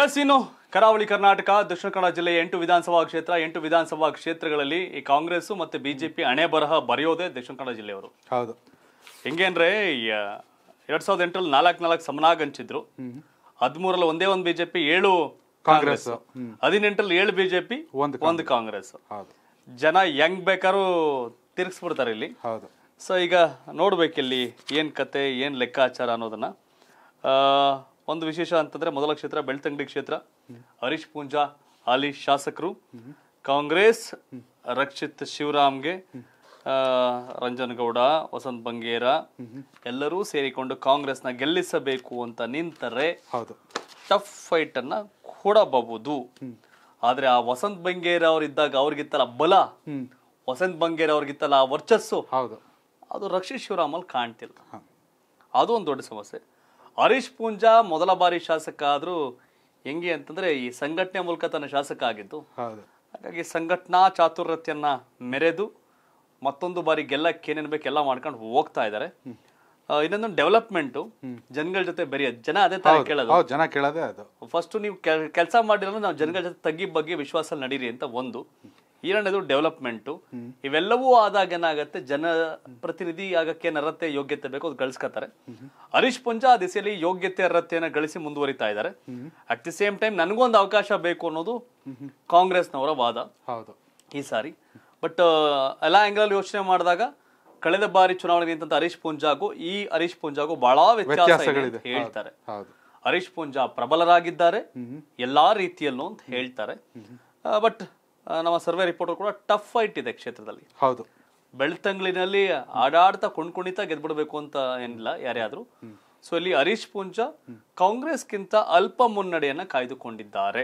S ಇನ್ನು ಕರಾವಳಿ ಕರ್ನಾಟಕ ದಕ್ಷಿಣ ಕನ್ನಡ ಜಿಲ್ಲೆಯ ಎಂಟು ವಿಧಾನಸಭಾ ಕ್ಷೇತ್ರ ಎಂಟು ವಿಧಾನಸಭಾ ಕ್ಷೇತ್ರಗಳಲ್ಲಿ ಈ ಕಾಂಗ್ರೆಸ್ ಮತ್ತೆ ಬಿಜೆಪಿ ಹಣೆ ಬರಹ ಬರೆಯೋದೇ ದಕ್ಷಿಣ ಕನ್ನಡ ಜಿಲ್ಲೆಯವರು ಹೌದು ಹೆಂಗೇನ್ರೆ ಎರಡ್ ಸಾವಿರದ ಎಂಟರಲ್ಲಿ ನಾಲ್ಕು ನಾಲ್ಕು ಸಮನಾಗ ಹಂಚಿದ್ರು ಹದಿಮೂರಲ್ಲಿ ಒಂದೇ ಒಂದು ಬಿಜೆಪಿ ಏಳು ಕಾಂಗ್ರೆಸ್ ಹದಿನೆಂಟರಲ್ಲಿ ಏಳು ಬಿಜೆಪಿ ಒಂದು ಕಾಂಗ್ರೆಸ್ ಜನ ಹೆಂಗ್ ಬೇಕಾದ್ರೂ ತಿರ್ಗಿಸ್ಬಿಡ್ತಾರೆ ಇಲ್ಲಿ ಹೌದು ಸೊ ಈಗ ನೋಡ್ಬೇಕಿಲ್ಲಿ ಏನ್ ಕತೆ ಏನ್ ಲೆಕ್ಕಾಚಾರ ಅನ್ನೋದನ್ನ ಒಂದು ವಿಶೇಷ ಅಂತಂದ್ರೆ ಮೊದಲ ಕ್ಷೇತ್ರ ಬೆಳ್ತಂಗಡಿ ಕ್ಷೇತ್ರ ಹರೀಶ್ ಪೂಂಜಾ ಅಲಿ ಶಾಸಕರು ಕಾಂಗ್ರೆಸ್ ರಕ್ಷಿತ್ ಶಿವರಾಮ್ಗೆ ಗೌಡ ವಸಂತ್ ಬಂಗೇರ ಎಲ್ಲರೂ ಸೇರಿಕೊಂಡು ಕಾಂಗ್ರೆಸ್ನ ಗೆಲ್ಲಿಸಬೇಕು ಅಂತ ನಿಂತರೆ ಹೌದು ಟಫ್ ಫೈಟ್ ಅನ್ನ ಕೊಡಬಹುದು ಆದ್ರೆ ಆ ವಸಂತ್ ಬಂಗೇರ ಅವರಿದ್ದಾಗ ಅವ್ರಿಗಿತ್ತಲ್ಲ ಬಲ ವಸಂತ್ ಬಂಗೇರ ಅವ್ರಿಗಿತ್ತಲ್ಲ ಆ ವರ್ಚಸ್ಸು ಹೌದು ಅದು ರಕ್ಷಿತ್ ಶಿವರಾಮಲ್ಲಿ ಕಾಣ್ತಿಲ್ಲ ಅದು ಒಂದು ದೊಡ್ಡ ಸಮಸ್ಯೆ ಹರೀಶ್ ಪೂಂಜಾ ಮೊದಲ ಬಾರಿ ಶಾಸಕ ಆದ್ರೂ ಹೆಂಗೆ ಅಂತಂದ್ರೆ ಈ ಸಂಘಟನೆ ಮೂಲಕ ತನ್ನ ಶಾಸಕ ಆಗಿದ್ದು ಹಾಗಾಗಿ ಸಂಘಟನಾ ಚಾತುರ್ಯತೆಯನ್ನ ಮೆರೆದು ಮತ್ತೊಂದು ಬಾರಿ ಗೆಲ್ಲಕ್ಕೆ ಏನೇನು ಬೇಕು ಮಾಡ್ಕೊಂಡು ಹೋಗ್ತಾ ಇದ್ದಾರೆ ಇನ್ನೊಂದು ಡೆವಲಪ್ಮೆಂಟ್ ಜನಗಳ ಜೊತೆ ಬೆರೆಯೋದು ಜನ ಅದೇ ತರ ಕೇಳೋದು ಜನ ಕೇಳೋದೇ ಅದು ಫಸ್ಟ್ ನೀವು ಕೆಲಸ ಮಾಡಿರೋ ನಾವು ಜನಗಳ ಜೊತೆ ತಗ್ಗಿ ಬಗ್ಗೆ ವಿಶ್ವಾಸ ನಡೀರಿ ಅಂತ ಒಂದು ಎರಡನೇದು ಡೆವಲಪ್ಮೆಂಟು ಇವೆಲ್ಲವೂ ಆದಾಗ ಏನಾಗುತ್ತೆ ಪ್ರತಿನಿಧಿ ಆಗಕ್ಕೆ ನರತೆ ಯೋಗ್ಯತೆ ಬೇಕು ಅದು ಗಳಿಸ್ಕೊತಾರೆ ಹರೀಶ್ ಪುಂಜ ಆ ದಿಸೆಯಲ್ಲಿ ಯೋಗ್ಯತೆ ಅರ್ಹತೆಯನ್ನು ಗಳಿಸಿ ಮುಂದುವರಿತಾ ಇದ್ದಾರೆ ಅಟ್ ದಿ ಸೇಮ್ ಟೈಮ್ ನನಗೊಂದು ಅವಕಾಶ ಬೇಕು ಅನ್ನೋದು ಕಾಂಗ್ರೆಸ್ನವರ ವಾದ ಹೌದು ಈ ಸಾರಿ ಬಟ್ ಎಲ್ಲ ಆ್ಯಂಗಲಲ್ಲಿ ಯೋಚನೆ ಮಾಡಿದಾಗ ಕಳೆದ ಬಾರಿ ಚುನಾವಣೆ ನಿಂತ ಹರೀಶ್ ಪೂಂಜಾಗೂ ಈ ಹರೀಶ್ ಪುಂಜಾಗು ಬಹಳ ವ್ಯತ್ಯಾಸ ಹೇಳ್ತಾರೆ ಹರೀಶ್ ಪೂಂಜಾ ಪ್ರಬಲರಾಗಿದ್ದಾರೆ ಎಲ್ಲಾ ರೀತಿಯಲ್ಲೂ ಅಂತ ಹೇಳ್ತಾರೆ ಬಟ್ ನಮ್ಮ ಸರ್ವೆ ರಿಪೋರ್ಟ್ ಕೂಡ ಟಫ್ ಫೈಟ್ ಇದೆ ಕ್ಷೇತ್ರದಲ್ಲಿ ಹೌದು ಬೆಳ್ತಂಗ್ಲಿನಲ್ಲಿ ಆಡಾಡ್ತಾ ಕೊಂಡ್ಕೊಂಡಿತ ಗೆದ್ಬಿಡ್ಬೇಕು ಅಂತ ಏನಿಲ್ಲ ಯಾರೇ ಸೊ ಇಲ್ಲಿ ಹರೀಶ್ ಪೂಂಜ ಕಾಂಗ್ರೆಸ್ಗಿಂತ ಅಲ್ಪ ಮುನ್ನಡೆಯನ್ನ ಕಾಯ್ದುಕೊಂಡಿದ್ದಾರೆ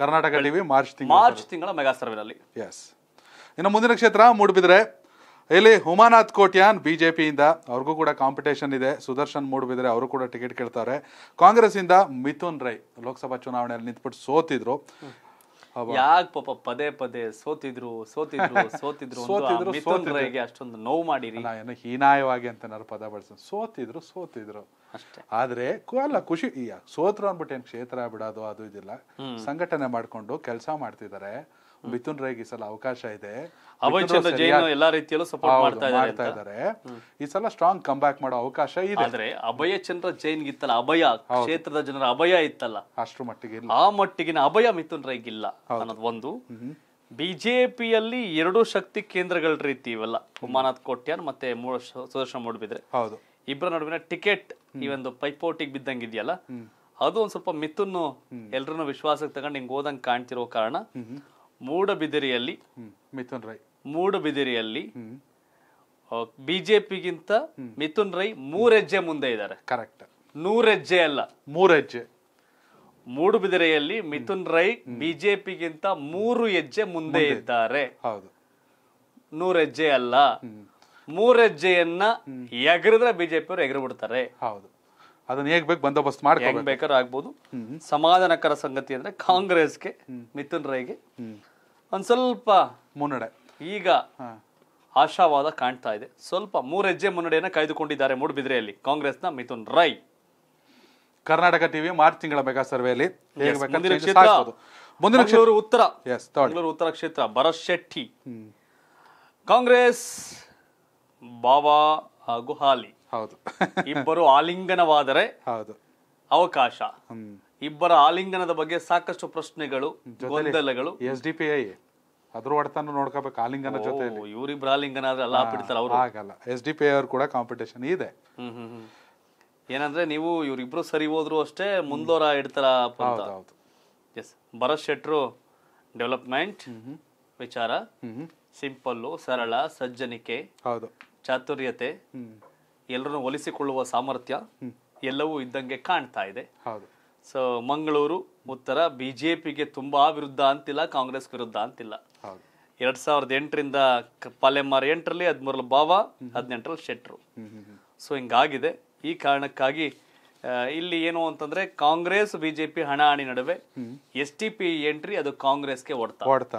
ಕರ್ನಾಟಕ ಟಿವಿ ಮಾರ್ಚ್ ಮಾರ್ಚ್ ತಿಂಗಳ ಮೆಗಾ ಸರ್ವೆನಲ್ಲಿ ಎಸ್ ಇನ್ನು ಮುಂದಿನ ಕ್ಷೇತ್ರ ಮೂಡ್ಬಿದ್ರೆ ಇಲ್ಲಿ ಹುಮಾನಾಥ್ ಕೋಟ್ಯಾನ್ ಬಿಜೆಪಿಯಿಂದ ಅವ್ರಿಗೂ ಕೂಡ ಕಾಂಪಿಟೇಷನ್ ಇದೆ ಸುದರ್ಶನ್ ಮೂಡ್ಬಿದ್ರೆ ಅವರು ಕೂಡ ಟಿಕೆಟ್ ಕೇಳ್ತಾರೆ ಕಾಂಗ್ರೆಸ್ ಇಂದ ಮಿಥುನ್ ರೈ ಲೋಕಸಭಾ ಚುನಾವಣೆಯಲ್ಲಿ ನಿಂತ್ಬಿಟ್ಟು ಸೋತಿದ್ರು ಯಾಕೆ ಪಾಪ ಪದೇ ಪದೇ ಸೋತಿದ್ರು ಸೋತಿದ್ರು ಸೋತಿದ್ರು ಸೋತಿದ್ರು ಸೋತಿದ್ರಿಗೆ ಅಷ್ಟೊಂದು ನೋವು ಮಾಡಿರಿ ಏನೋ ಹೀನಾಯವಾಗಿ ಅಂತ ನಾನು ಪದ ಬಳಸ ಸೋತಿದ್ರು ಸೋತಿದ್ರು ಆದ್ರೆ ಅಲ್ಲ ಖುಷಿ ಸೋತ್ರ ಅಂದ್ಬಿಟ್ಟು ಏನ್ ಕ್ಷೇತ್ರ ಬಿಡೋದು ಅದು ಇದಿಲ್ಲ ಸಂಘಟನೆ ಮಾಡ್ಕೊಂಡು ಕೆಲಸ ಮಾಡ್ತಿದಾರೆ ಮಿಥುನ್ ರೈಗ್ ಈ ಸಲ ಅವಕಾಶ ಇದೆ ಎಲ್ಲಾ ರೀತಿಯಲ್ಲೂ ಸಪೋರ್ಟ್ ಮಾಡ್ತಾ ಇದ್ದಾರೆ ಈ ಸಲ ಸ್ಟ್ರಾಂಗ್ ಕಮ್ ಬ್ಯಾಕ್ ಮಾಡೋ ಅವಕಾಶ ಇದೆ ಆದ್ರೆ ಅಭಯ ಚಂದ್ರ ಜೈನ್ ಇತ್ತಲ್ಲ ಅಭಯ ಕ್ಷೇತ್ರದ ಜನರ ಅಭಯ ಇತ್ತಲ್ಲ ಅಷ್ಟು ಮಟ್ಟಿಗೆ ಆ ಮಟ್ಟಿಗಿನ ಅಭಯ ಮಿಥುನ್ ಇಲ್ಲ ಅನ್ನೋದು ಒಂದು ಬಿಜೆಪಿಯಲ್ಲಿ ಎರಡು ಶಕ್ತಿ ಕೇಂದ್ರಗಳ ರೀತಿ ಇವೆಲ್ಲ ಉಮಾನಾಥ್ ಕೋಟ್ಯಾನ್ ಮತ್ತೆ ಸುದರ್ಶನ ಮೂಡ್ಬಿದ್ರೆ ಹೌದು ಇಬ್ಬರ ನಡುವಿನ ಟಿಕೆಟ್ ಈ ಒಂದು ಪೈಪೋಟಿಗೆ ಬಿದ್ದಂಗಿದೆಯಲ್ಲ ಅದು ಒಂದ್ ಸ್ವಲ್ಪ ಮಿಥುನ್ ಎಲ್ರನ್ನೂ ವಿಶ್ವಾಸಕ್ಕೆ ತಗೊಂಡು ಹಿಂಗ್ ಓದಂಗ್ ಕಾಣ್ತಿರೋ ಕಾರಣ ಮೂಡಬಿದಿರೆಯಲ್ಲಿ ಮಿಥುನ್ ರೈ ಮೂಡಬಿದಿರೆಯಲ್ಲಿ ಬಿಜೆಪಿಗಿಂತ ಮಿಥುನ್ ರೈ ಮೂರ್ ಹೆಜ್ಜೆ ಮುಂದೆ ಇದ್ದಾರೆ ಕರೆಕ್ಟ್ ನೂರೆಜ್ಜೆ ಹೆಜ್ಜೆ ಅಲ್ಲ ಮೂರ್ ಹೆಜ್ಜೆ ಮೂಡುಬಿದಿರೆಯಲ್ಲಿ ಮಿಥುನ್ ರೈ ಬಿಜೆಪಿಗಿಂತ ಮೂರು ಹೆಜ್ಜೆ ಮುಂದೆ ಇದ್ದಾರೆ ಹೌದು ನೂರ್ ಹೆಜ್ಜೆ ಅಲ್ಲ ಮೂರ್ ಹೆಜ್ಜೆಯನ್ನ ಎಗರಿದ್ರೆ ಬಿಜೆಪಿ ಅವರು ಬಿಡ್ತಾರೆ ಹೌದು ಅದನ್ನ ಹೇಗ್ ಬೇಕು ಬಂದೋಬಸ್ತ್ ಮಾಡಿ ಬೇಕಾದ್ರೂ ಸಮಾಧಾನಕರ ಸಂಗತಿ ಅಂದ್ರೆ ಕಾಂಗ್ರೆಸ್ಗೆ ಮಿಥುನ್ ರೈಗೆ ಒಂದು ಸ್ವಲ್ಪ ಮುನ್ನಡೆ ಈಗ ಆಶಾವಾದ ಕಾಣ್ತಾ ಇದೆ ಸ್ವಲ್ಪ ಮೂರು ಹೆಜ್ಜೆ ಮುನ್ನಡೆಯನ್ನು ಕಾಯ್ದುಕೊಂಡಿದ್ದಾರೆ ಮೂಡುಬಿದ್ರೆಯಲ್ಲಿ ಕಾಂಗ್ರೆಸ್ನ ಮಿಥುನ್ ರೈ ಕರ್ನಾಟಕ ಟಿವಿ ಮಾರ್ಚ್ ತಿಂಗಳ ಮೆಗಾ ಸರ್ವೆಯಲ್ಲಿ ಮುಂದಿನ ಕ್ಷೇತ್ರ ಉತ್ತರ ಉತ್ತರ ಕ್ಷೇತ್ರ ಭರತ್ ಶೆಟ್ಟಿ ಕಾಂಗ್ರೆಸ್ ಬಾಬಾ ಹಾಗೂ ಹಾಲಿ ಹೌದು ಇಬ್ಬರು ಆಲಿಂಗನವಾದರೆ ಹೌದು ಅವಕಾಶ ಇಬ್ಬರ ಆಲಿಂಗನದ ಬಗ್ಗೆ ಸಾಕಷ್ಟು ಪ್ರಶ್ನೆಗಳು ಗೊಂದಲಗಳು ಎಸ್ ಡಿ ಪಿ ಐ ಅದ್ರ ಒಡತನ ನೋಡ್ಕೋಬೇಕು ಆಲಿಂಗನ ಜೊತೆ ಇವರಿಬ್ರು ಆಲಿಂಗನ ಆದ್ರೆ ಅಲ್ಲ ಬಿಡ್ತಾರೆ ಅವರು ಆಗಲ್ಲ ಎಸ್ ಡಿ ಪಿ ಐ ಅವ್ರು ಕೂಡ ಕಾಂಪಿಟೇಷನ್ ಇದೆ ಏನಂದ್ರೆ ನೀವು ಇವರಿಬ್ರು ಸರಿ ಹೋದ್ರು ಅಷ್ಟೇ ಮುಂದೋರ ಇಡ್ತಾರ ಎಸ್ ಭರತ್ ಶೆಟ್ರು ಡೆವಲಪ್ಮೆಂಟ್ ವಿಚಾರ ಸಿಂಪಲ್ಲು ಸರಳ ಸಜ್ಜನಿಕೆ ಹೌದು ಚಾತುರ್ಯತೆ ಎಲ್ಲರನ್ನು ಒಲಿಸಿಕೊಳ್ಳುವ ಸಾಮರ್ಥ್ಯ ಎಲ್ಲವೂ ಇದ್ದಂಗೆ ಕಾಣ್ತಾ ಇದೆ ಹೌದು ಸೊ ಮಂಗಳೂರು ಉತ್ತರ ಬಿಜೆಪಿಗೆ ಜೆ ತುಂಬ ವಿರುದ್ಧ ಅಂತಿಲ್ಲ ಕಾಂಗ್ರೆಸ್ ವಿರುದ್ಧ ಅಂತಿಲ್ಲ ಎರಡ್ ಸಾವಿರದ ಎಂಟರಿಂದ ಪಾಲೆಮಾರ್ ಎಂಟರಲ್ಲಿ ಹದಿಮೂರಲ್ಲಿ ಬಾವ ಹದಿನೆಂಟರಲ್ಲಿ ಶೆಟ್ರು ಸೊ ಹಿಂಗಾಗಿದೆ ಈ ಕಾರಣಕ್ಕಾಗಿ ಇಲ್ಲಿ ಏನು ಅಂತಂದ್ರೆ ಕಾಂಗ್ರೆಸ್ ಬಿಜೆಪಿ ಹಣಾಹಣಿ ನಡುವೆ ಎಸ್ ಟಿ ಪಿ ಎಂಟ್ರಿ ಅದು ಕಾಂಗ್ರೆಸ್ಗೆ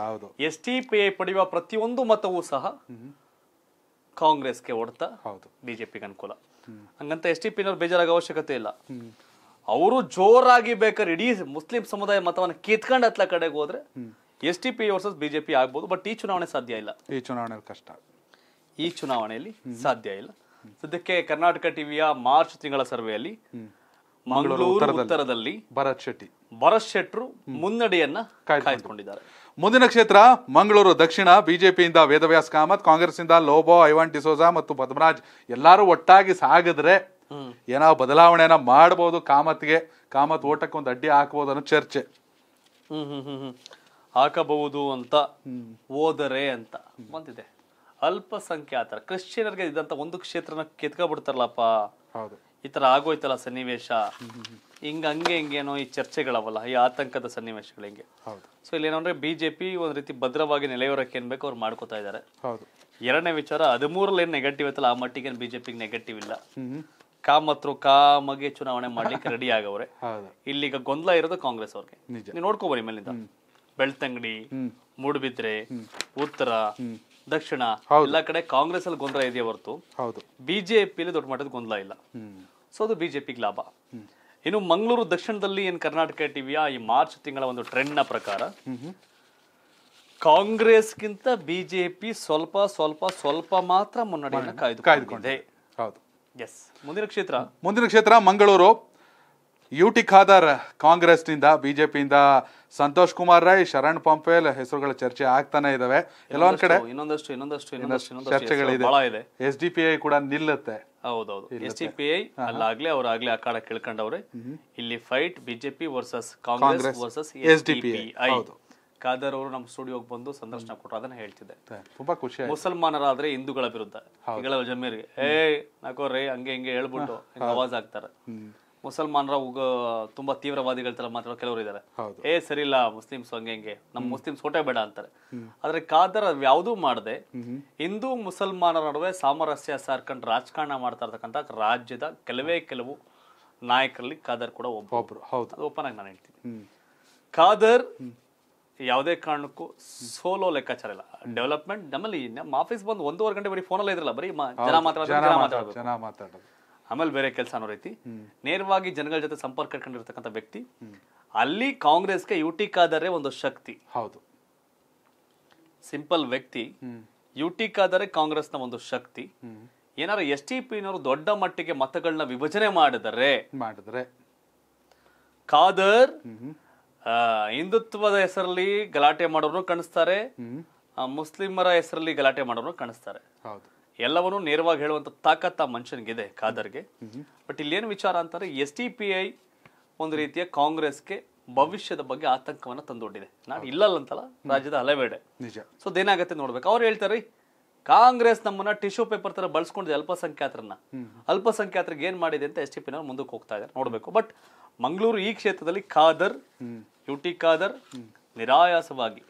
ಹೌದು ಎಸ್ ಟಿ ಪಿ ಪಡೆಯುವ ಪ್ರತಿಯೊಂದು ಮತವೂ ಸಹ ಕಾಂಗ್ರೆಸ್ಗೆ ಓಡ್ತಾ ಬಿಜೆಪಿಗೆ ಅನುಕೂಲ ಹಂಗಂತ ಎಸ್ ಟಿ ಪಿ ಬೇಜಾರಾಗ ಅವಶ್ಯಕತೆ ಇಲ್ಲ ಅವರು ಜೋರಾಗಿ ಬೇಕಾದ್ರೆ ಇಡೀ ಮುಸ್ಲಿಂ ಸಮುದಾಯ ಮತವನ್ನು ಕಿತ್ಕೊಂಡು ಹತ್ಲ ಕಡೆಗೆ ಹೋದ್ರೆ S T P versus BJP ಆಗ್ಬೋದು ಬಟ್ ಈ ಚುನಾವಣೆ ಸಾಧ್ಯ ಇಲ್ಲ ಈ ಚುನಾವಣೆ ಕಷ್ಟ ಈ ಚುನಾವಣೆಯಲ್ಲಿ ಸಾಧ್ಯ ಇಲ್ಲ ಸದ್ಯಕ್ಕೆ ಕರ್ನಾಟಕ ಟಿವಿಯ ಮಾರ್ಚ್ ತಿಂಗಳ ಸರ್ವೆಯಲ್ಲಿ ಮಂಗಳೂರು ಉತ್ತರದಲ್ಲಿ ಭರತ್ ಶೆಟ್ಟಿ ಭರತ್ ಶೆಟ್ಟರು ಮುನ್ನಡೆಯನ್ನ ಕಾಯ್ದುಕೊಂಡಿದ್ದಾರೆ ಮುಂದಿನ ಕ್ಷೇತ್ರ ಮಂಗಳೂರು ದಕ್ಷಿಣ ಬಿಜೆಪಿಯಿಂದ ವೇದವ್ಯಾಸ ಕಾಮತ್ ಇಂದ ಲೋಬೋ ಐವಾನ್ ಡಿಸೋಜಾ ಮತ್ತು ಪದ್ಮರಾಜ್ ಎಲ್ಲರೂ ಒಟ್ಟಾಗಿ ಸಾಗಿದ್ರೆ ಏನೋ ಬದಲಾವಣೆನ ಮಾಡಬಹುದು ಕಾಮತ್ಗೆ ಕಾಮತ್ ಓಟಕ್ಕೆ ಒಂದು ಅಡ್ಡಿ ಹಾಕಬಹುದು ಅನ್ನೋ ಚರ್ಚೆ ಹಾಕಬಹುದು ಅಂತ ಓದರೆ ಅಂತ ಬಂದಿದೆ ಅಲ್ಪಸಂಖ್ಯಾತರ ಗೆ ಇದಂತ ಒಂದು ಕ್ಷೇತ್ರನ ಕೆತ್ಕೊಬಿಡ್ತಾರಲ್ಲಪ್ಪ ಈ ತರ ಆಗೋಯ್ತಲ್ಲ ಸನ್ನಿವೇಶ ಹಿಂಗ ಹಂಗೆ ಹಿಂಗೇನೋ ಈ ಚರ್ಚೆಗಳವಲ್ಲ ಈ ಆತಂಕದ ಸನ್ನಿವೇಶಗಳು ಹಿಂಗೆ ಸೊ ಇಲ್ಲಿ ಏನಂದ್ರೆ ಬಿಜೆಪಿ ಒಂದ್ ರೀತಿ ಭದ್ರವಾಗಿ ನೆಲೆಯೋರಕ್ಕೆ ಏನ್ ಬೇಕು ಅವ್ರು ಮಾಡ್ಕೋತಾ ಇದ್ದಾರೆ ಎರಡನೇ ವಿಚಾರ ಹದಿಮೂರಲ್ಲಿ ಏನ್ ನೆಗೆಟಿವ್ ಐತಲ್ಲ ಆ ಮಟ್ಟಿಗೆ ಬಿಜೆಪಿಗೆ ನೆಗೆಟಿವ್ ಇಲ್ಲ ಕಾಮತ್ರು ಕಾಮಗೆ ಚುನಾವಣೆ ಮಾಡ್ಲಿಕ್ಕೆ ರೆಡಿ ಆಗವ್ರೆ ಇಲ್ಲಿಗ ಗೊಂದಲ ಇರೋದು ಕಾಂಗ್ರೆಸ್ ಅವ್ರಿಗೆ ನೀವು ನೋಡ್ಕೋಬರಿ ಮೇಲಿಂದ ಬೆಳ್ತಂಗಡಿ ಮೂಡಬಿದ್ರೆ ಉತ್ತರ ದಕ್ಷಿಣ ಎಲ್ಲಾ ಕಡೆ ಕಾಂಗ್ರೆಸ್ ಅಲ್ಲಿ ಗೊಂದಲ ಇದೆಯಾ ಹೊರತು ಬಿಜೆಪಿಯಲ್ಲಿ ದೊಡ್ಡ ಮಟ್ಟದ ಗೊಂದಲ ಇಲ್ಲ ಸೊ ಅದು ಬಿಜೆಪಿ ಲಾಭ ಇನ್ನು ಮಂಗಳೂರು ದಕ್ಷಿಣದಲ್ಲಿ ಏನು ಕರ್ನಾಟಕ ಟಿವಿಯ ಈ ಮಾರ್ಚ್ ತಿಂಗಳ ಒಂದು ಟ್ರೆಂಡ್ನ ಪ್ರಕಾರ ಕಾಂಗ್ರೆಸ್ಗಿಂತ ಬಿಜೆಪಿ ಸ್ವಲ್ಪ ಸ್ವಲ್ಪ ಸ್ವಲ್ಪ ಮಾತ್ರ ಮುನ್ನಡೆಯನ್ನು ಕಾಯ್ದುಕೊಂಡಿದೆ ಹೌದು ಎಸ್ ಮುಂದಿನ ಕ್ಷೇತ್ರ ಮುಂದಿನ ಕ್ಷೇತ್ರ ಮಂಗಳೂರು ಯುಟಿ ಖಾದರ್ ಕಾಂಗ್ರೆಸ್ನಿಂದ ಬಿಜೆಪಿಯಿಂದ ಸಂತೋಷ್ ಕುಮಾರ್ ರೈ ಶರಣ್ ಪಂಪೇಲ್ ಹೆಸರುಗಳ ಚರ್ಚೆ ಆಗ್ತಾನೆ ಇದಾವೆ ಎಲ್ಲ ಕಡೆ ಇನ್ನೊಂದಷ್ಟು ಇನ್ನೊಂದಷ್ಟು ಇನ್ನೊಂದಷ್ಟು ಚರ್ಚೆಗಳಿದೆ ಎಸ್ ಡಿ ಪಿ ಐ ಕೂಡ ನಿಲ್ಲುತ್ತೆ ಹೌದೌದು ಎಸ್ ಡಿ ಪಿ ಐ ಅಲ್ಲಾಗ್ಲೇ ಅವ್ರ ಆ ಕಾಡ ಕೇಳ್ಕೊಂಡವ್ರೆ ಇಲ್ಲಿ fight BJP versus Congress versus S D P I Khader ಅವರು ನಮ್ಮ ಸ್ಟುಡಿಯೋಗೆ ಬಂದು ಸಂದರ್ಶನ ಕೊಟ್ಟರು ಅದನ್ನ ಹೇಳ್ತಿದ್ದೆ ತುಂಬಾ ಖುಷಿ ಮುಸಲ್ಮಾನರಾದ್ರೆ ಹಿಂದೂಗಳ ವಿರುದ್ಧ ಈಗಳ ಜಮೀರ್ಗೆ ಏ ನಾಕೋ ರೇ ಹಂಗೆ ಹಿಂಗೆ ಹೇಳ್ಬಿಟ್ಟು ಅವಾಜ್ ಆಗ್ತಾರೆ ಮುಸಲ್ಮಾನರ ತುಂಬಾ ತೀವ್ರವಾದಿಗಳ ತರ ಮಾತಾಡೋ ಕೆಲವರು ಇದ್ದಾರೆ ಏ ಸರಿ ಇಲ್ಲ ಮುಸ್ಲಿಮ್ಸ್ ಹಂಗೆ ಹಂಗೆ ನಮ್ ಮುಸ್ಲಿಮ್ಸ್ ಹೊಟ್ಟೆ ಬೇಡ ಅಂತಾರೆ ಆದ್ರೆ ಖಾದರ್ ಯಾವುದೂ ಮಾಡದೆ ಹಿಂದೂ ಮುಸಲ್ಮಾನರ ನಡುವೆ ಸಾಮರಸ್ಯ ಸಾರ್ಕಂಡ್ ರಾಜಕಾರಣ ಮಾಡ್ತಾ ಇರ್ತಕ್ಕಂತ ರಾಜ್ಯದ ಕೆಲವೇ ಕೆಲವು ನಾಯಕರಲ್ಲಿ ಖಾದರ್ ಕೂಡ ಒಬ್ಬ ಒಬ್ರು ಓಪನ್ ಆಗಿ ನಾನು ಹೇಳ್ತೀನಿ ಖಾದರ್ ಯಾವುದೇ ಕಾರಣಕ್ಕೂ ಸೋಲೋ ಲೆಕ್ಕಾಚಾರ ಇಲ್ಲ ಡೆವಲಪ್ಮೆಂಟ್ ನಮ್ಮಲ್ಲಿ ನಮ್ಮ ಆಫೀಸ್ ಬಂದು ಒಂದೂವರೆ ಗಂಟೆ ಬರೀ ಫೋನಲ್ಲೇ ಇದ್ರಲ್ಲ ಬರೀ ಜನ ಮಾತಾಡೋದು ಆಮೇಲೆ ಬೇರೆ ಕೆಲಸ ಅನ್ನೋ ರೀತಿ ನೇರವಾಗಿ ಜನಗಳ ಜೊತೆ ಸಂಪರ್ಕ ಇಟ್ಕೊಂಡಿರ್ತಕ್ಕಂಥ ವ್ಯಕ್ತಿ ಅಲ್ಲಿ ಕಾಂಗ್ರೆಸ್ಗೆ ಯುಟಿಕಾದರೆ ಒಂದು ಶಕ್ತಿ ಹೌದು ಸಿಂಪಲ್ ವ್ಯಕ್ತಿ ಕಾಂಗ್ರೆಸ್ ಕಾಂಗ್ರೆಸ್ನ ಒಂದು ಶಕ್ತಿ ಏನಾರ ಎಸ್ ಟಿ ಪಿನವರು ದೊಡ್ಡ ಮಟ್ಟಿಗೆ ಮತಗಳನ್ನ ವಿಭಜನೆ ಮಾಡಿದರೆ ಮಾಡಿದ್ರೆ ಕಾದರ್ ಹಿಂದುತ್ವದ ಹೆಸರಲ್ಲಿ ಗಲಾಟೆ ಮಾಡೋರು ಕಾಣಿಸ್ತಾರೆ ಮುಸ್ಲಿಮರ ಹೆಸರಲ್ಲಿ ಗಲಾಟೆ ಮಾಡೋರು ಕಾಣಿಸ್ತಾರೆ ಎಲ್ಲವನ್ನೂ ನೇರವಾಗಿ ಹೇಳುವಂತ ತಾಕತ್ತ ಮನುಷ್ಯನಿಗಿದೆ ಖಾದರ್ಗೆ ಬಟ್ ಇಲ್ಲಿ ಏನು ವಿಚಾರ ಅಂತಾರೆ ಎಸ್ ಟಿ ಪಿ ಐ ಒಂದು ರೀತಿಯ ಕಾಂಗ್ರೆಸ್ಗೆ ಭವಿಷ್ಯದ ಬಗ್ಗೆ ಆತಂಕವನ್ನ ತಂದೊಡ್ಡಿದೆ ನಾನು ಇಲ್ಲಲ್ಲ ಅಂತಲ್ಲ ರಾಜ್ಯದ ಹಲವೆಡೆ ನಿಜ ಸೊ ಅದೇನಾಗತ್ತೆ ನೋಡ್ಬೇಕು ಅವ್ರು ಹೇಳ್ತಾರೆ ಕಾಂಗ್ರೆಸ್ ನಮ್ಮನ್ನ ಟಿಶ್ಯೂ ಪೇಪರ್ ತರ ಬಳಸ್ಕೊಂಡಿದೆ ಅಲ್ಪಸಂಖ್ಯಾತರನ್ನ ಅಲ್ಪಸಂಖ್ಯಾತರಿಗೆ ಏನ್ ಮಾಡಿದೆ ಅಂತ ಎಸ್ ಟಿ ಪಿ ಮುಂದಕ್ಕೆ ಹೋಗ್ತಾ ಇದ್ದಾರೆ ನೋಡ್ಬೇಕು ಬಟ್ ಮಂಗಳೂರು ಈ ಕ್ಷೇತ್ರದಲ್ಲಿ ಖಾದರ್ ಯು ಟಿ ಖಾದರ್ ನಿರಾಯಾಸವಾಗಿ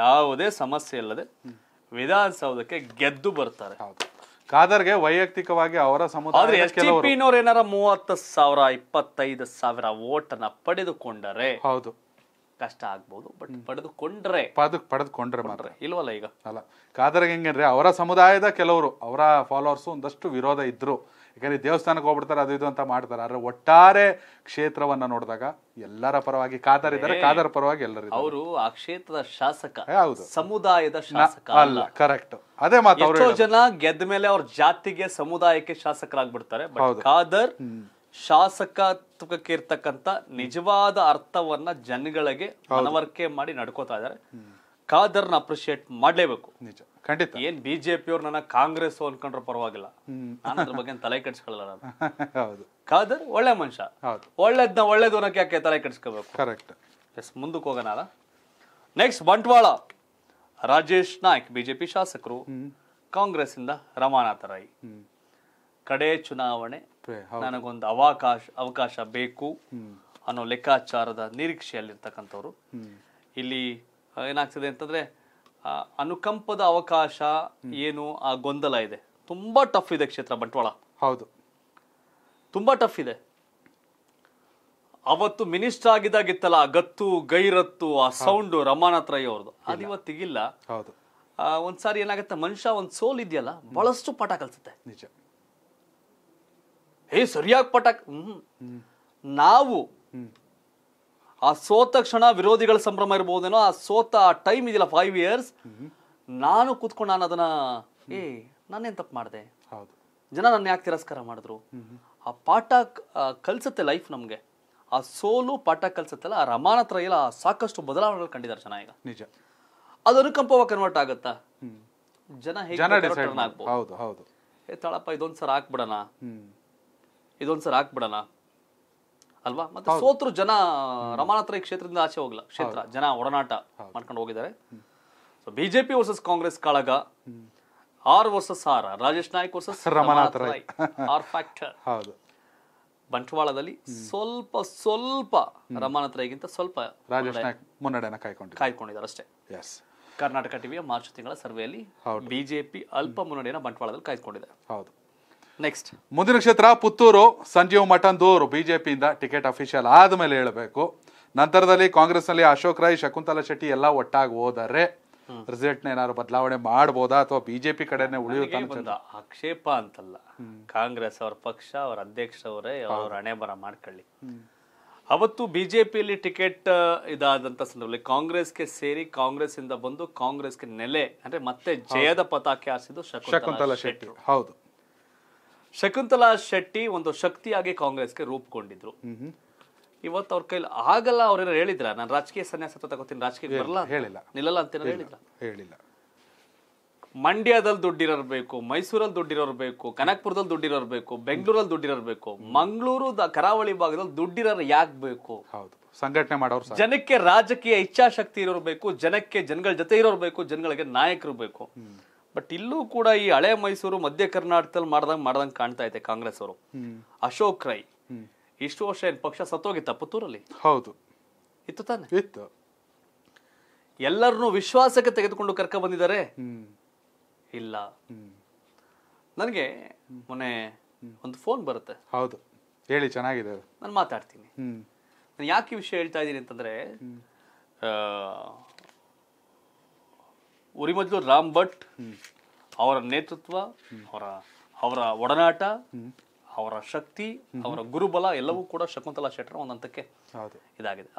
ಯಾವುದೇ ಸಮಸ್ಯೆ ಇಲ್ಲದೆ ವಿಧಾನಸೌಧಕ್ಕೆ ಗೆದ್ದು ಬರ್ತಾರೆ ಖಾದರ್ಗೆ ವೈಯಕ್ತಿಕವಾಗಿ ಅವರ ಸಮುದಾಯ ಏನಾರ ಮೂವತ್ತು ಸಾವಿರ ಇಪ್ಪತ್ತೈದು ಸಾವಿರ ಓಟನ್ನ ಪಡೆದುಕೊಂಡರೆ ಹೌದು ಕಷ್ಟ ಆಗ್ಬಹುದು ಬಟ್ ಪಡೆದುಕೊಂಡ್ರೆ ಪಡೆದುಕೊಂಡ್ರೆ ಮಾತ್ರ ಇಲ್ವಲ್ಲ ಈಗ ಅಲ್ಲ ಖಾದರ್ಗೆ ಹೆಂಗೇನ್ರಿ ಅವರ ಸಮುದಾಯದ ಕೆಲವರು ಅವರ ಫಾಲೋವರ್ಸ್ ಒಂದಷ್ಟು ವಿರೋಧ ಇದ್ರು ಯಾಕಂದರೆ ದೇವಸ್ಥಾನಕ್ಕೆ ಹೋಗ್ಬಿಡ್ತಾರೆ ಅದು ಇದು ಅಂತ ಮಾಡ್ತಾರೆ ಆದರೆ ಒಟ್ಟಾರೆ ಕ್ಷೇತ್ರವನ್ನ ನೋಡಿದಾಗ ಎಲ್ಲರ ಪರವಾಗಿ ಕಾದರ್ ಇದ್ದಾರೆ ಕಾದರ್ ಪರವಾಗಿ ಎಲ್ಲರ ಅವರು ಆ ಕ್ಷೇತ್ರದ ಶಾಸಕ ಹೌದು ಸಮುದಾಯದ ಶಾಸಕ ಅಲ್ಲ ಕರೆಕ್ಟ್ ಅದೇ ಮಾತು ಜನ ಗೆದ್ದ ಮೇಲೆ ಅವ್ರ ಜಾತಿಗೆ ಸಮುದಾಯಕ್ಕೆ ಶಾಸಕರಾಗ್ಬಿಡ್ತಾರೆ ಕಾದರ್ ಶಾಸಕತ್ವಕ್ಕೆ ಇರ್ತಕ್ಕಂತ ನಿಜವಾದ ಅರ್ಥವನ್ನ ಜನಗಳಿಗೆ ಮನವರಿಕೆ ಮಾಡಿ ನಡ್ಕೋತಾ ಇದ್ದಾರೆ ಕಾದರ್ನ ಅಪ್ರಿಶಿಯೇಟ್ ಮಾಡಲೇಬೇಕು ನಿಜ ಖಂಡಿತ ಏನ್ ಬಿಜೆಪಿಯವ್ರು ನನ್ನ ಕಾಂಗ್ರೆಸ್ ಅನ್ಕೊಂಡ್ರೆ ಪರವಾಗಿಲ್ಲ ನಾನು ಅದ್ರ ಬಗ್ಗೆ ತಲೆ ಕೆಡ್ಸ್ಕೊಳ್ಳಲ್ಲ ನಾನು ಹೌದು ಖಾದರ್ ಒಳ್ಳೆ ಮನುಷ್ಯ ಒಳ್ಳೇದ್ನ ಒಳ್ಳೇದು ಅನ್ನಕ್ಕೆ ಯಾಕೆ ತಲೆ ಕೆಡ್ಸ್ಕೋಬೇಕು ಕರೆಕ್ಟ್ ಎಸ್ ಮುಂದಕ್ಕೆ ಹೋಗೋಣ ನೆಕ್ಸ್ಟ್ ಬಂಟ್ವಾಳ ರಾಜೇಶ್ ನಾಯ್ಕ್ ಬಿಜೆಪಿ ಶಾಸಕರು ಕಾಂಗ್ರೆಸ್ ಇಂದ ರಮಾನಾಥ ರಾಯ್ ಕಡೆ ಚುನಾವಣೆ ನನಗೊಂದು ಅವಕಾಶ ಅವಕಾಶ ಬೇಕು ಅನ್ನೋ ಲೆಕ್ಕಾಚಾರದ ನಿರೀಕ್ಷೆಯಲ್ಲಿರ್ತಕ್ಕಂಥವ್ರು ಇಲ್ಲಿ ಏನಾಗ್ತದೆ ಅಂತಂದ್ರೆ ಅನುಕಂಪದ ಅವಕಾಶ ಏನು ಆ ಗೊಂದಲ ಇದೆ ತುಂಬಾ ಟಫ್ ಇದೆ ಕ್ಷೇತ್ರ ಬಂಟ್ವಾಳ ಹೌದು ತುಂಬಾ ಟಫ್ ಇದೆ ಅವತ್ತು ಮಿನಿಸ್ಟರ್ ಆಗಿದ್ದಾಗಿತ್ತಲ್ಲ ಆ ಗತ್ತು ಗೈರತ್ತು ಆ ಸೌಂಡ್ ರಮಾನಾಥ್ ರೈ ಅವ್ರದ್ದು ಅದು ಇವತ್ತಿಗಿಲ್ಲ ಹೌದು ಒಂದ್ಸಾರಿ ಏನಾಗುತ್ತೆ ಮನುಷ್ಯ ಒಂದ್ ಸೋಲ್ ಇದೆಯಲ್ಲ ಬಹಳಷ್ಟು ಪಾಠ ಕಲ್ಸುತ್ತೆ ನಿಜ ಹೇ ಸರಿಯಾಗಿ ಪಾಠ ನಾವು ಆ ಸೋತ ಕ್ಷಣ ವಿರೋಧಿಗಳ ಸಂಭ್ರಮ ಇರಬಹುದೇನೋ ಆ ಸೋತ ಆ ಟೈಮ್ ಇದೆಯಲ್ಲ ಫೈವ್ ಇಯರ್ಸ್ ನಾನು ಕೂತ್ಕೊಂಡು ನಾನು ಅದನ್ನ ಏ ನಾನೇನ್ ತಪ್ಪು ಮಾಡಿದೆ ಜನ ನನ್ನ ಯಾಕೆ ತಿರಸ್ಕಾರ ಮಾಡಿದ್ರು ಆ ಪಾಠ ಕಲ್ಸುತ್ತೆ ಲೈಫ್ ನಮ್ಗೆ ಆ ಸೋಲು ಪಾಠ ಕಲ್ಸತ್ತಲ್ಲ ಆ ರಮಾನ ಹತ್ರ ಇಲ್ಲ ಸಾಕಷ್ಟು ಬದಲಾವಣೆಗಳು ಕಂಡಿದ್ದಾರೆ ಜನ ಈಗ ನಿಜ ಅದು ಅನುಕಂಪವಾಗಿ ಕನ್ವರ್ಟ್ ಆಗುತ್ತಾ ಜನ ಹೇಗೆ ಹೌದು ಹೌದು ಏ ತಳಪ್ಪ ಇದೊಂದ್ಸರ ಹಾಕ್ಬಿಡೋಣ ಇದೊಂದ್ಸರ ಹಾಕ್ಬಿಡೋಣ ಅಲ್ವಾ ಮತ್ತೆ ಸೋತ್ರ ಜನ ರಮಾನಾಥ ಈ ಕ್ಷೇತ್ರದಿಂದ ಆಚೆ ಹೋಗಲ್ಲ ಕ್ಷೇತ್ರ ಜನ ಒಡನಾಟ ಮಾಡ್ಕೊಂಡು ಹೋಗಿದ್ದಾರೆ ಬಿಜೆಪಿ ವರ್ಸಸ್ ಕಾಂಗ್ರೆಸ್ ಕಾಳಗ R versus R Rajesh Naik versus Ramanatha Rai R factor ಹೌದು ಬಂಟ್ವಾಳದಲ್ಲಿ ಸ್ವಲ್ಪ ಸ್ವಲ್ಪ ರಮಾನಾಥ ಸ್ವಲ್ಪ ರಾಜೇಶ್ ನಾಯ್ಕ್ ಕಾಯ್ಕೊಂಡಿದ್ದಾರೆ ಅಷ್ಟೇ ಎಸ್ ಕರ್ನಾಟಕ ಟಿವಿಯ ಮಾರ್ಚ್ ತಿಂಗಳ ಸರ್ವೆಯಲ್ಲಿ ಬಿಜೆಪಿ ಅಲ್ಪ ಮುನ್ನಡೆಯನ್ನು ಬಂಟ್ವಾಳದಲ್ಲಿ ಕಾಯ್ಕೊಂಡಿದೆ ಹೌದು ನೆಕ್ಸ್ಟ್ ಮುಂದಿನ ಕ್ಷೇತ್ರ ಪುತ್ತೂರು ಸಂಜೀವ್ ದೂರು ಬಿಜೆಪಿಯಿಂದ ಟಿಕೆಟ್ ಅಫಿಷಿಯಲ್ ಆದ್ಮೇಲೆ ಹೇಳಬೇಕು ನಂತರದಲ್ಲಿ ನಲ್ಲಿ ಅಶೋಕ್ ರಾಯ್ ಶಕುಂತಲಾ ಶೆಟ್ಟಿ ಎಲ್ಲ ಒಟ್ಟಾಗಿ ಹೋದರೆ ರಿಸಲ್ಟ್ ಏನಾದ್ರು ಬದಲಾವಣೆ ಮಾಡ್ಬೋದಾ ಅಥವಾ ಬಿಜೆಪಿ ಕಡೆನೆ ಉಳಿಯುತ್ತಾ ಆಕ್ಷೇಪ ಅಂತಲ್ಲ ಕಾಂಗ್ರೆಸ್ ಅವ್ರ ಪಕ್ಷ ಅವರ ಅಧ್ಯಕ್ಷ ಅವರೇ ಅವ್ರ ಹಣೆ ಬರ ಮಾಡ್ಕೊಳ್ಳಿ ಅವತ್ತು ಬಿಜೆಪಿಯಲ್ಲಿ ಟಿಕೆಟ್ ಇದಾದಂತ ಸಂದರ್ಭದಲ್ಲಿ ಕಾಂಗ್ರೆಸ್ಗೆ ಸೇರಿ ಕಾಂಗ್ರೆಸ್ ಇಂದ ಬಂದು ಕಾಂಗ್ರೆಸ್ಗೆ ನೆಲೆ ಅಂದ್ರೆ ಮತ್ತೆ ಜಯದ ಪತಾಕೆ ಆರಿಸಿದ್ದು ಶಕುಂತಲಾ ಶೆಟ್ಟಿ ಹೌದು ಶಕುಂತಲಾ ಶೆಟ್ಟಿ ಒಂದು ಶಕ್ತಿಯಾಗಿ ಕಾಂಗ್ರೆಸ್ಗೆ ರೂಪುಗೊಂಡಿದ್ರು ಇವತ್ತು ಅವ್ರ ಕೈಲಿ ಆಗಲ್ಲ ಅವ್ರೇನೋ ಹೇಳಿದ್ರ ನಾನು ರಾಜಕೀಯ ಸನ್ಯಾಸ ತಗೋತೀನಿ ರಾಜಕೀಯ ಬರಲ್ಲ ಹೇಳಿಲ್ಲ ನಿಲ್ಲಲ್ಲ ಅಂತ ಹೇಳಿದ್ರ ಹೇಳಿಲ್ಲ ಮಂಡ್ಯದಲ್ಲಿ ದುಡ್ಡಿರಬೇಕು ಮೈಸೂರಲ್ಲಿ ದುಡ್ಡಿರೋರು ಬೇಕು ಕನಕ್ಪುರದಲ್ಲಿ ದುಡ್ಡಿರೋರು ಬೇಕು ಬೆಂಗಳೂರಲ್ಲಿ ದುಡ್ಡಿರೋರು ಮಂಗಳೂರು ಕರಾವಳಿ ಭಾಗದಲ್ಲಿ ದುಡ್ಡಿರೋರು ಯಾಕೆ ಬೇಕು ಹೌದು ಸಂಘಟನೆ ಮಾಡೋರು ಜನಕ್ಕೆ ರಾಜಕೀಯ ಇಚ್ಛಾಶಕ್ತಿ ಇರೋರು ಬೇಕು ಜನಕ್ಕೆ ಜನಗಳ ಜೊತೆ ಇರೋರು ಬೇಕು ಜನಗಳಿಗೆ ನಾಯಕರು ಬೇಕು ಬಟ್ ಇಲ್ಲೂ ಕೂಡ ಈ ಹಳೆ ಮೈಸೂರು ಮಧ್ಯ ಕರ್ನಾಟಕದಲ್ಲಿ ಮಾಡ್ದಂಗ್ ಮಾಡ್ದಂಗ್ ಕಾಣ್ತಾ ಇದೆ ಕಾಂಗ್ರೆಸ್ ಅವರು ಅಶೋಕ್ ರೈ ಇಷ್ಟು ವರ್ಷ ಏನ್ ಪಕ್ಷ ಸತ್ತೋಗಿತ್ತ ಪುತ್ತೂರಲ್ಲಿ ಹೌದು ಇತ್ತು ತಾನೆ ಇತ್ತು ಎಲ್ಲರನ್ನೂ ವಿಶ್ವಾಸಕ್ಕೆ ತೆಗೆದುಕೊಂಡು ಕರ್ಕ ಬಂದಿದ್ದಾರೆ ಇಲ್ಲ ನನಗೆ ಮೊನ್ನೆ ಒಂದು ಫೋನ್ ಬರುತ್ತೆ ಹೌದು ಹೇಳಿ ಚೆನ್ನಾಗಿದೆ ನಾನು ಮಾತಾಡ್ತೀನಿ ನಾನು ಯಾಕೆ ವಿಷಯ ಹೇಳ್ತಾ ಇದ್ದೀನಿ ಅಂತಂದ್ರೆ ಉರಿಮದ್ಲು ರಾಮ್ ಭಟ್ ಅವರ ನೇತೃತ್ವ ಅವರ ಅವರ ಒಡನಾಟ ಅವರ ಶಕ್ತಿ ಅವರ ಗುರುಬಲ ಎಲ್ಲವೂ ಕೂಡ ಶಕುಂತಲಾ ಶೆಟ್ಟರ್ ಒಂದ್ ಹಂತಕ್ಕೆ ಇದಾಗಿದೆ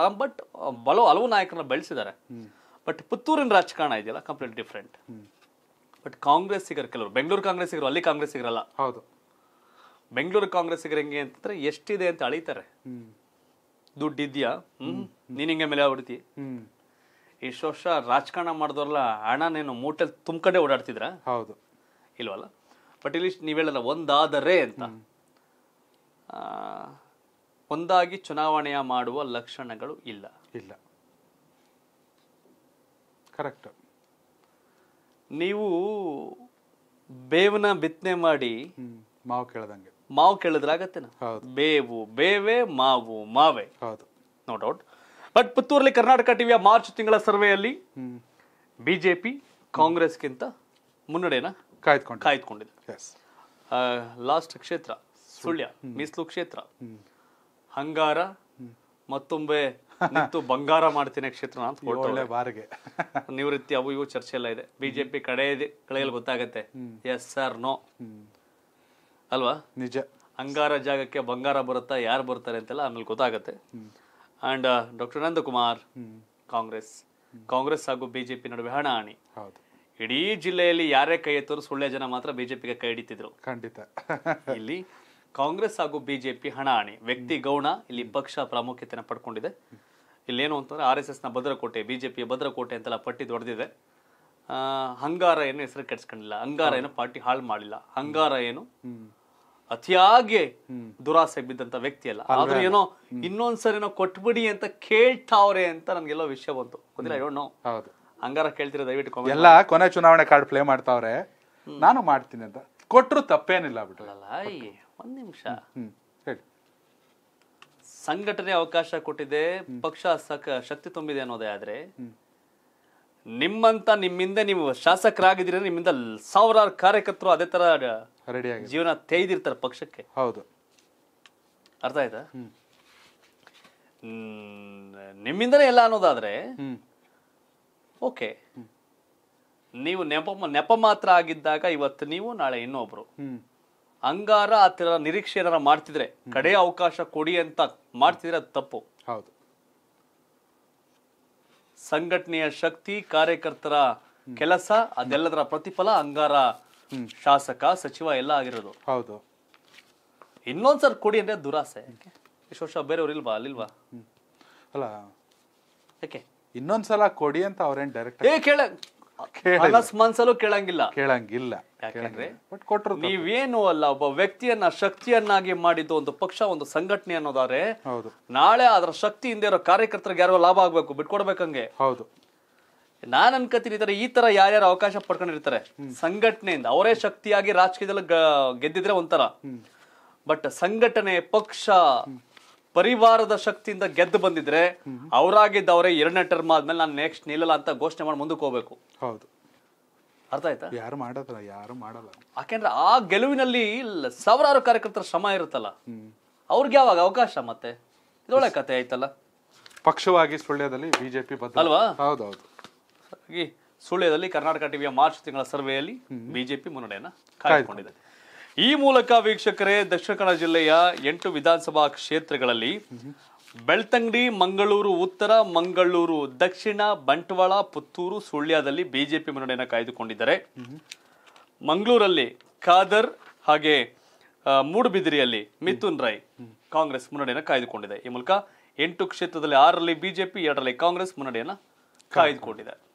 ರಾಮ್ ಭಟ್ ಬಲ ಹಲವು ನಾಯಕರನ್ನ ಬೆಳೆಸಿದ್ದಾರೆ ಬಟ್ ಪುತ್ತೂರಿನ ರಾಜಕಾರಣ ಇದೆಯಲ್ಲ ಕಂಪ್ಲೀಟ್ ಡಿಫ್ರೆಂಟ್ ಬಟ್ ಕಾಂಗ್ರೆಸ್ಸಿಗರು ಕೆಲವರು ಬೆಂಗಳೂರು ಕಾಂಗ್ರೆಸ್ಸಿಗರು ಅಲ್ಲಿ ಕಾಂಗ್ರೆಸ್ಸಿಗರಲ್ಲ ಹೌದು ಬೆಂಗಳೂರು ಕಾಂಗ್ರೆಸ್ಸಿಗರ ಹೆಂಗೆ ಅಂತಂದ್ರೆ ಎಷ್ಟಿದೆ ಅಂತ ಅಳೀತಾರೆ ದುಡ್ಡಿದ್ಯಾ ಹ್ಮ್ ನೀನ್ ಹಿಂಗೆ ಮೇಲೆ ಆಗ್ಬಿಡ್ತಿ ಇಷ್ಟು ವರ್ಷ ರಾಜಕಾರಣ ಮಾಡಿದವ್ರಲ್ಲ ಹಣನೇನು ಮೂಟಲ್ ತುಂಬಕಡೆ ಓಡಾಡ್ತಿದ್ರ ಹೌದು ಇಲ್ವಲ್ಲ ಬಟ್ ಇಲ್ಲಿ ನೀವು ಹೇಳಲ್ಲ ಒಂದಾದರೆ ಅಂತ ಒಂದಾಗಿ ಚುನಾವಣೆಯ ಮಾಡುವ ಲಕ್ಷಣಗಳು ಇಲ್ಲ ಇಲ್ಲ ಕರೆಕ್ಟ್ ನೀವು ಬೇವನ ಬಿತ್ತನೆ ಮಾಡಿ ಮಾವು ಕೇಳದಂಗೆ ಮಾವು ಹೌದು ಬೇವು ಬೇವೆ ಮಾವು ಮಾವೆ ಹೌದು ನೋ ಡೌಟ್ ಬಟ್ ಪುತ್ತೂರಲ್ಲಿ ಕರ್ನಾಟಕ ಟಿವಿಯ ಮಾರ್ಚ್ ತಿಂಗಳ ಸರ್ವೆಯಲ್ಲಿ ಬಿಜೆಪಿ ಕಾಂಗ್ರೆಸ್ಗಿಂತ ಮುನ್ನಡೆನ ಕಾಯ್ದುಕೊಂಡು ಕಾಯ್ದುಕೊಂಡಿದೆ ಲಾಸ್ಟ್ ಕ್ಷೇತ್ರ ಸುಳ್ಯ ಮೀಸಲು ಕ್ಷೇತ್ರ ಹಂಗಾರ ಮತ್ತೊಮ್ಮೆ ನಿಂತು ಬಂಗಾರ ಮಾಡ್ತೀನಿ ಕ್ಷೇತ್ರ ಅಂತ ಬಾರಿಗೆ ನಿವೃತ್ತಿ ಅವು ಇವು ಚರ್ಚೆ ಎಲ್ಲ ಇದೆ ಬಿಜೆಪಿ ಕಡೆ ಕಡೆಯಲ್ಲಿ ಗೊತ್ತಾಗತ್ತೆ ಎಸ್ ಆರ್ ನೋ ಅಲ್ವಾ ನಿಜ ಹಂಗಾರ ಜಾಗಕ್ಕೆ ಬಂಗಾರ ಬರುತ್ತಾ ಯಾರು ಬರ್ತಾರೆ ಅಂತೆಲ್ಲ ಆಮೇಲೆ ಗೊತ್ತಾಗತ್ತೆ ಅಂಡ್ ಡಾಕ್ಟರ್ ನಂದಕುಮಾರ್ ಕಾಂಗ್ರೆಸ್ ಕಾಂಗ್ರೆಸ್ ಹಾಗೂ ಬಿಜೆಪಿ ನಡುವೆ ಹಣಾಹಣಿ ಇಡೀ ಜಿಲ್ಲೆಯಲ್ಲಿ ಯಾರೇ ಕೈ ಎತ್ತರು ಸುಳ್ಳೆ ಜನ ಮಾತ್ರ ಬಿಜೆಪಿಗೆ ಕೈ ಹಿಡಿತಿದ್ರು ಖಂಡಿತ ಇಲ್ಲಿ ಕಾಂಗ್ರೆಸ್ ಹಾಗೂ ಬಿಜೆಪಿ ಹಣಾಹಣಿ ವ್ಯಕ್ತಿ ಗೌಣ ಇಲ್ಲಿ ಪಕ್ಷ ಪ್ರಾಮುಖ್ಯತೆಯನ್ನು ಪಡ್ಕೊಂಡಿದೆ ಏನು ಅಂತಂದ್ರೆ ಆರ್ ಎಸ್ ಎಸ್ ನ ಭದ್ರಕೋಟೆ ಬಿಜೆಪಿಯ ಭದ್ರಕೋಟೆ ಅಂತೆಲ್ಲ ಪಟ್ಟಿ ದೊಡ್ಡದಿದೆ ಹಂಗಾರ ಏನು ಹೆಸರು ಕೆಡ್ಸ್ಕೊಂಡಿಲ್ಲ ಹಂಗಾರ ಏನು ಪಾರ್ಟಿ ಹಾಳು ಮಾಡಿಲ್ಲ ಹಂಗಾರ ಏನು ಅತಿಯಾಗಿ ದುರಾಸೆ ಬಿದ್ದಂತ ವ್ಯಕ್ತಿ ಅಲ್ಲ ಆದ್ರೂ ಏನೋ ಇನ್ನೊಂದ್ಸರಿನೋ ಕೊಟ್ಬಿಡಿ ಅಂತ ಕೇಳ್ತಾವ್ರೆ ಅಂತ ನನ್ಗೆಲ್ಲೋ ವಿಷಯ ಬಂತು ಗೊತ್ತಿಲ್ಲ ಡೋಂಟ್ ಹೌದು ಹಂಗಾರ ಕೇಳ್ತಿರ ದಯವಿಟ್ಟು ಎಲ್ಲ ಕೊನೆ ಚುನಾವಣೆ ಕಾರ್ಡ್ ಪ್ಲೇ ಮಾಡ್ತಾವ್ರೆ ನಾನು ಮಾಡ್ತೀನಿ ಅಂತ ಕೊಟ್ಟರು ತಪ್ಪೇನಿಲ್ಲ ಬಿಟ್ಟಲ್ಲ ಒಂದ್ ನಿಮಿಷ ಸಂಘಟನೆ ಅವಕಾಶ ಕೊಟ್ಟಿದೆ ಪಕ್ಷ ಶಕ್ತಿ ತುಂಬಿದೆ ಅನ್ನೋದೇ ಆದ್ರೆ ನಿಮ್ಮಂತ ನಿಮ್ಮಿಂದ ನೀವು ಶಾಸಕರಾಗಿದ್ದೀರ ನಿಮ್ಮಿಂದ ಸಾವಿರಾರು ಕಾರ್ಯಕರ್ತರು ಅದೇ ತರ ರೆಡಿ ಜೀವನ ತೆಗೆದಿರ್ತಾರೆ ಪಕ್ಷಕ್ಕೆ ಹೌದು ಅರ್ಥ ಆಯ್ತಾ ನಿಮ್ಮಿಂದನೇ ಎಲ್ಲ ಅನ್ನೋದಾದ್ರೆ ಓಕೆ ನೀವು ನೆಪ ನೆಪ ಮಾತ್ರ ಆಗಿದ್ದಾಗ ಇವತ್ತು ನೀವು ನಾಳೆ ಇನ್ನೊಬ್ರು ಅಂಗಾರ ಆ ತರ ನಿರೀಕ್ಷೆ ಏನಾರ ಮಾಡ್ತಿದ್ರೆ ಕಡೆ ಅವಕಾಶ ಕೊಡಿ ಅಂತ ಮಾಡ್ತಿದ್ರೆ ಅದು ತಪ್ಪು ಹೌದು ಸಂಘಟನೆಯ ಶಕ್ತಿ ಕಾರ್ಯಕರ್ತರ ಕೆಲಸ ಅದೆಲ್ಲದರ ಪ್ರತಿಫಲ ಅಂಗಾರ ಶಾಸಕ ಸಚಿವ ಎಲ್ಲ ಆಗಿರೋದು ಹೌದು ಇನ್ನೊಂದ್ಸರ್ ಕೊಡಿ ಅಂದ್ರೆ ದುರಾಸೆ ಇಷ್ಟು ವರ್ಷ ಬೇರೆಯವ್ರು ಇಲ್ವಾ ಅಲ್ಲಿಲ್ವಾ ಅಲ್ಲ ಯಾಕೆ ಇನ್ನೊಂದ್ಸಲ ಕೊಡಿ ಅಂತ ಅವ್ರೇನ್ ಡೈರೆಕ್ಟ್ ಏ ಕೇಳ ಮನ್ಸಲ್ಲೂ ಕೇಳಂಗಿಲ್ಲ ಕೇಳಂಗಿಲ್ಲ ಯಾಕಂದ್ರೆ ಬಟ್ ಕೊಟ್ರು ನೀವೇನು ಅಲ್ಲ ಒಬ್ಬ ವ್ಯಕ್ತಿಯನ್ನ ಶಕ್ತಿಯನ್ನಾಗಿ ಮಾಡಿದ್ದು ಒಂದು ಪಕ್ಷ ಒಂದು ಸಂಘಟನೆ ಅನ್ನೋದಾದ್ರೆ ಹೌದು ನಾಳೆ ಅದರ ಶಕ್ತಿ ಇರೋ ಕಾರ್ಯಕರ್ತರಿಗೆ ಯಾರೋ ಲಾಭ ಆಗ್ಬೇಕು ಬಿಟ್ಕೊಡ್ಬೇಕಂಗೆ ಹೌದು ನಾನ್ ಅನ್ಕೋತೀನಿ ಈ ತರ ಈ ತರ ಯಾರ್ಯಾರು ಅವಕಾಶ ಪಡ್ಕೊಂಡಿರ್ತಾರೆ ಸಂಘಟನೆಯಿಂದ ಅವರೇ ಶಕ್ತಿಯಾಗಿ ರಾಜಕೀಯದಲ್ಲಿ ಗೆದ್ದಿದ್ರೆ ಒಂಥರ ಬಟ್ ಸಂಘಟನೆ ಪಕ್ಷ ಪರಿವಾರದ ಶಕ್ತಿಯಿಂದ ಗೆದ್ದು ಬಂದಿದ್ರೆ ಅವರಾಗಿದ್ದ ಅವರೇ ಎರಡನೇ ಟರ್ಮ್ ಆದ್ಮೇಲೆ ನಾನು ನೆಕ್ಸ್ಟ್ ನಿಲ್ಲಲ್ಲ ಅಂತ ಘೋಷಣೆ ಮಾಡಿ ಮುಂದಕ್ಕೆ ಹೋಗ್ಬೇಕು ಹೌದು ಅರ್ಥ ಆಯ್ತಾ ಯಾರು ಮಾಡಲ್ಲ ಯಾರು ಮಾಡಲ್ಲ ಯಾಕೆಂದ್ರೆ ಆ ಗೆಲುವಿನಲ್ಲಿ ಸಾವಿರಾರು ಕಾರ್ಯಕರ್ತರ ಶ್ರಮ ಇರುತ್ತಲ್ಲ ಅವ್ರಿಗೆ ಯಾವಾಗ ಅವಕಾಶ ಮತ್ತೆ ಇದೊಳ್ಳೆ ಕತೆ ಆಯ್ತಲ್ಲ ಪಕ್ಷವಾಗಿ ಸುಳ್ಳ್ಯದಲ್ಲಿ ಬಿಜೆಪಿ ಬದಲ ಅಲ್ವಾ ಹೌದೌದು ಹಾಗಾಗಿ ಸುಳ್ಯದಲ್ಲಿ ಕರ್ನಾಟಕ ಟಿವಿಯ ಮಾರ್ಚ್ ತಿಂಗಳ ಸರ್ವೆಯಲ್ಲಿ ಬಿಜೆಪಿ ಮುನ್ನಡೆಯನ್ನ ಕಾಯ್ದುಕೊಂಡಿದೆ ಈ ಮೂಲಕ ವೀಕ್ಷಕರೇ ದಕ್ಷಿಣ ಕನ್ನಡ ಜಿಲ್ಲೆಯ ಎಂಟು ವಿಧಾನಸಭಾ ಕ್ಷೇತ್ರಗಳಲ್ಲಿ ಬೆಳ್ತಂಗಡಿ ಮಂಗಳೂರು ಉತ್ತರ ಮಂಗಳೂರು ದಕ್ಷಿಣ ಬಂಟ್ವಾಳ ಪುತ್ತೂರು ಸುಳ್ಯದಲ್ಲಿ ಬಿಜೆಪಿ ಮುನ್ನಡೆಯನ್ನ ಕಾಯ್ದುಕೊಂಡಿದ್ದಾರೆ ಮಂಗಳೂರಲ್ಲಿ ಖಾದರ್ ಹಾಗೆ ಮೂಡುಬಿದಿರಿಯಲ್ಲಿ ಮಿಥುನ್ ರೈ ಕಾಂಗ್ರೆಸ್ ಮುನ್ನಡೆಯನ್ನು ಕಾಯ್ದುಕೊಂಡಿದೆ ಈ ಮೂಲಕ ಎಂಟು ಕ್ಷೇತ್ರದಲ್ಲಿ ಆರರಲ್ಲಿ ಬಿಜೆಪಿ ಎರಡರಲ್ಲಿ ಕಾಂಗ್ರೆಸ್ ಮುನ್ನಡೆಯನ್ನ ಕಾಯ್ದುಕೊಂಡಿದೆ